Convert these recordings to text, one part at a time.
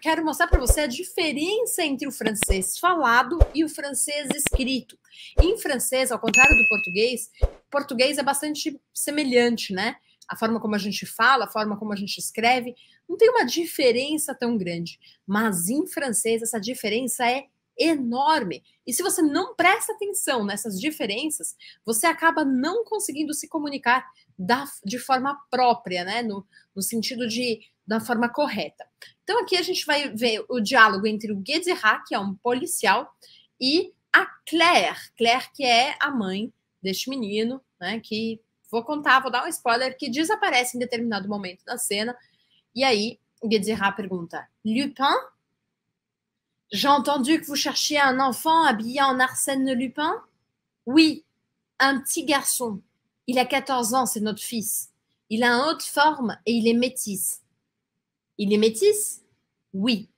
quero mostrar para você a diferença entre o francês falado e o francês escrito. Em francês, ao contrário do português, português é bastante semelhante, né? A forma como a gente fala, a forma como a gente escreve, não tem uma diferença tão grande. Mas em francês, essa diferença é enorme. E se você não presta atenção nessas diferenças, você acaba não conseguindo se comunicar da, de forma própria, né? No, no sentido de da forma correta. Então, aqui a gente vai ver o diálogo entre o Guedzerra, que é um policial, e a Claire. Claire, que é a mãe deste menino, né? Que vou contar, vou dar um spoiler, que desaparece em determinado momento da cena. E aí, o Guedzerra pergunta: Lupin? J'ai entendu que vous cherchiez un enfant habillé en Arsène Lupin? Oui, un petit garçon. Il a 14 ans, c'est notre fils. Il a une haute forme et il est métis. Il est é métis? Oui.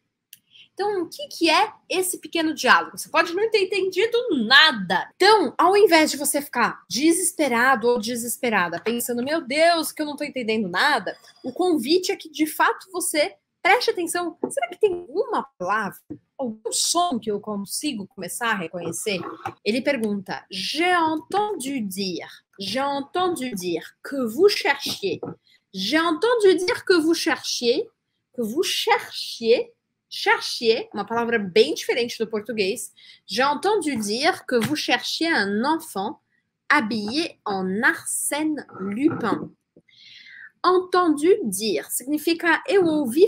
Então, o que, que é esse pequeno diálogo? Você pode não ter entendido nada. Então, ao invés de você ficar desesperado ou desesperada, pensando, meu Deus, que eu não estou entendendo nada, o convite é que, de fato, você preste atenção. Será que tem uma palavra, algum som que eu consigo começar a reconhecer? Ele pergunta, j'ai entendu dire, j'ai entendu dire que vous cherchiez. J'ai entendu dire que vous cherchiez que vous cherchiez, cherchiez, une parole bien différente do português, j'ai entendu dire que vous cherchiez un enfant habillé en Arsène Lupin. Entendu dire significa eu ouvi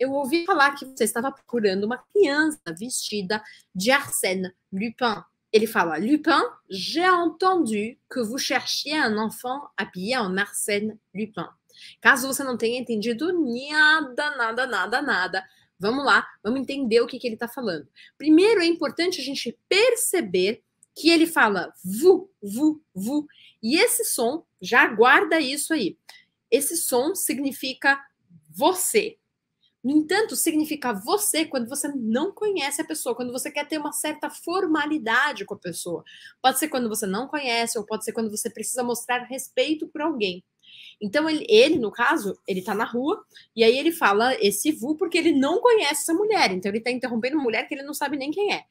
Eu ouvi falar que você estava procurando uma criança vestida de Arsène Lupin. Ele fala, Lupin, j'ai entendu que vous cherchiez un enfant habillé en Arsène Lupin. Caso você não tenha entendido nada, nada, nada, nada, vamos lá, vamos entender o que, que ele está falando. Primeiro, é importante a gente perceber que ele fala vu, vu, vu, e esse som, já guarda isso aí. Esse som significa você. No entanto, significa você quando você não conhece a pessoa, quando você quer ter uma certa formalidade com a pessoa. Pode ser quando você não conhece, ou pode ser quando você precisa mostrar respeito por alguém. Então, ele, ele, no caso, ele tá na rua, e aí ele fala esse vu porque ele não conhece essa mulher. Então, ele tá interrompendo uma mulher que ele não sabe nem quem é.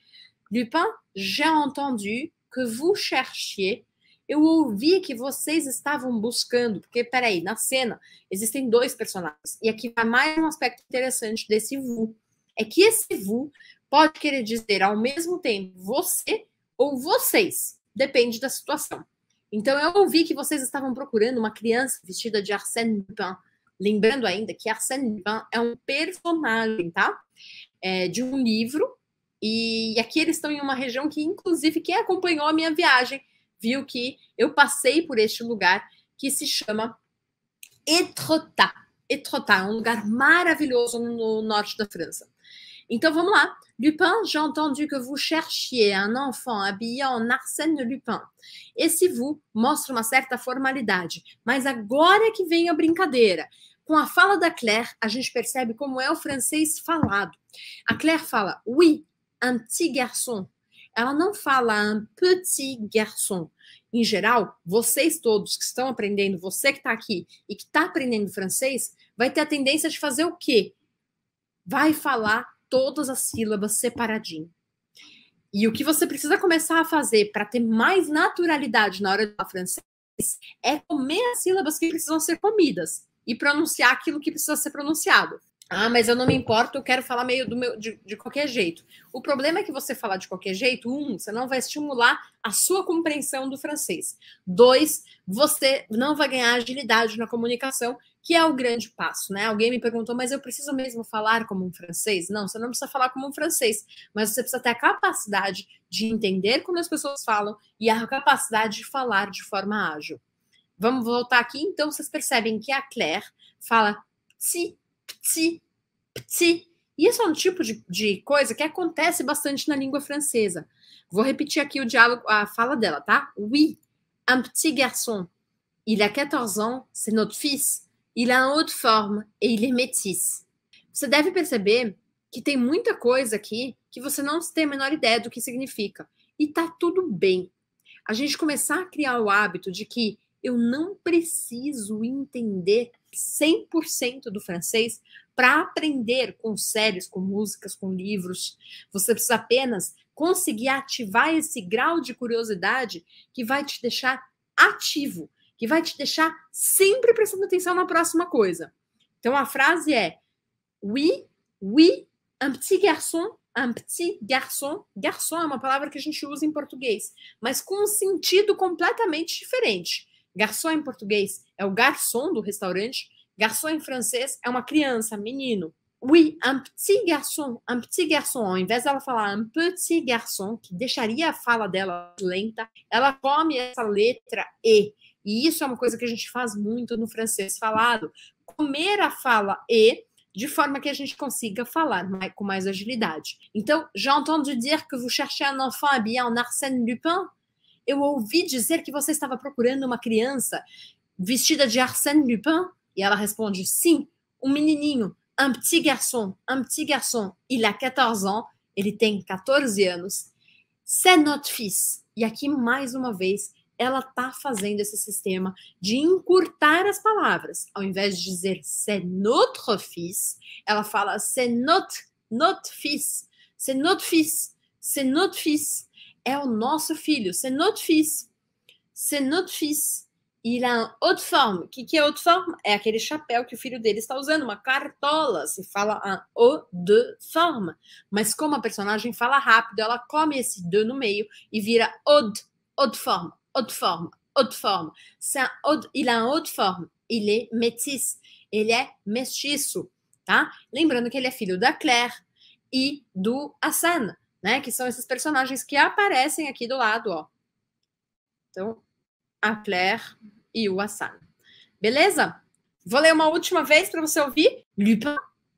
Lupin, j'ai entendu que vous cherchiez. Eu ouvi que vocês estavam buscando, porque, peraí, na cena existem dois personagens. E aqui vai tá mais um aspecto interessante desse vu. É que esse vu pode querer dizer ao mesmo tempo você ou vocês. Depende da situação. Então eu ouvi que vocês estavam procurando uma criança vestida de Arsène Lupin. Lembrando ainda que Arsène Lupin é um personagem, tá? É, de um livro. E aqui eles estão em uma região que, inclusive, quem acompanhou a minha viagem viu que eu passei por este lugar que se chama Etretat. Etretat, é um lugar maravilhoso no norte da França. Então vamos lá. Lupin, j'ai entendu que vous cherchiez un enfant habillé en Arsène Lupin. Esse vous mostra uma certa formalidade, mas agora é que vem a brincadeira. Com a fala da Claire, a gente percebe como é o francês falado. A Claire fala oui, un petit garçon. Ela não fala un petit garçon. Em geral, vocês todos que estão aprendendo, você que está aqui e que está aprendendo francês, vai ter a tendência de fazer o quê? Vai falar todas as sílabas separadinho. E o que você precisa começar a fazer para ter mais naturalidade na hora de falar francês é comer as sílabas que precisam ser comidas e pronunciar aquilo que precisa ser pronunciado. Ah, mas eu não me importo, eu quero falar meio do meu, de, de qualquer jeito. O problema é que você falar de qualquer jeito, um, você não vai estimular a sua compreensão do francês. Dois, você não vai ganhar agilidade na comunicação, que é o grande passo, né? Alguém me perguntou, mas eu preciso mesmo falar como um francês? Não, você não precisa falar como um francês, mas você precisa ter a capacidade de entender como as pessoas falam e a capacidade de falar de forma ágil. Vamos voltar aqui, então vocês percebem que a Claire fala psi, psi, psi. E isso é um tipo de, de coisa que acontece bastante na língua francesa. Vou repetir aqui o diálogo, a fala dela, tá? Oui, un petit garçon. Il a 14 ans, c'est notre fils il é a un haut forme et é il est métis. Você deve perceber que tem muita coisa aqui que você não tem a menor ideia do que significa. E tá tudo bem. A gente começar a criar o hábito de que eu não preciso entender 100% do francês para aprender com séries, com músicas, com livros. Você precisa apenas conseguir ativar esse grau de curiosidade que vai te deixar ativo que vai te deixar sempre prestando atenção na próxima coisa. Então a frase é: Oui, oui, un petit garçon, un petit garçon. Garçon é uma palavra que a gente usa em português, mas com um sentido completamente diferente. Garçom em português é o garçom do restaurante, garçom em francês é uma criança, menino. Oui, un petit garçon, un petit garçon. Ao invés dela falar un petit garçon, que deixaria a fala dela lenta, ela come essa letra E e isso é uma coisa que a gente faz muito no francês falado. Comer a fala e de forma que a gente consiga falar mais, com mais agilidade. Então, já entendu dizer que vous cherchez un enfant habillé en Arsène Lupin? Eu ouvi dizer que você estava procurando uma criança vestida de Arsène Lupin? E ela responde, sim, um menininho, um petit garçon, um petit garçon. Il a 14 ans, ele tem 14 anos. C'est notre fils. E aqui, mais uma vez, ela está fazendo esse sistema de encurtar as palavras. Ao invés de dizer c'est notre fils, ela fala c'est notre, notre fils, c'est notre fils, c'est notre fils. É o nosso filho, c'est notre fils, c'est notre fils. E a haute forme. O que, que é haute forme? É aquele chapéu que o filho dele está usando, uma cartola. Se fala en de forme. Mas como a personagem fala rápido, ela come esse de no meio e vira od haute forme Autre forme, autre forme. il a une autre forme. Il est métis. Il est mestiço, tá? Hein? Lembrando que ele é filho da Claire e do Hassan, né? Hein, que são esses personagens que aparecem aqui do lado, ó. Então, a Claire et o Hassan. Beleza? Vou ler uma última vez para você ouvir. Lupin,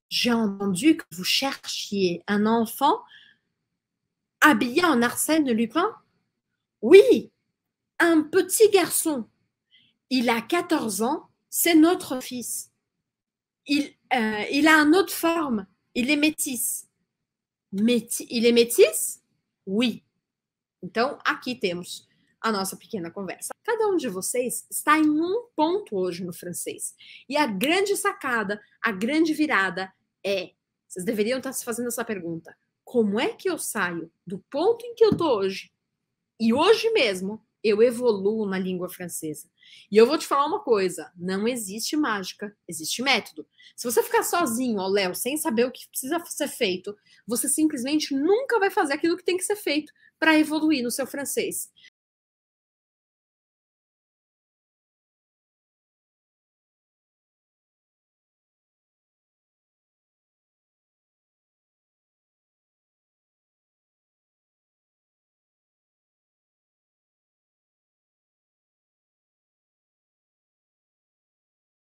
j'ai entendu que vous cherchiez un enfant habillé en Arsène Lupin. Oui, un petit garçon. Il a 14 ans, c'est notre fils. Il, euh, il a une autre forme, il est métis. Meti il est métis? Oui. Então, aqui temos a nossa pequena conversa. Cada um de vocês está em um ponto hoje no francês. E a grande sacada, a grande virada é: vocês deveriam estar se fazendo essa pergunta. Como é que eu saio do ponto em que eu estou hoje, e hoje mesmo, eu evoluo na língua francesa. E eu vou te falar uma coisa: não existe mágica, existe método. Se você ficar sozinho, ó, Léo, sem saber o que precisa ser feito, você simplesmente nunca vai fazer aquilo que tem que ser feito para evoluir no seu francês.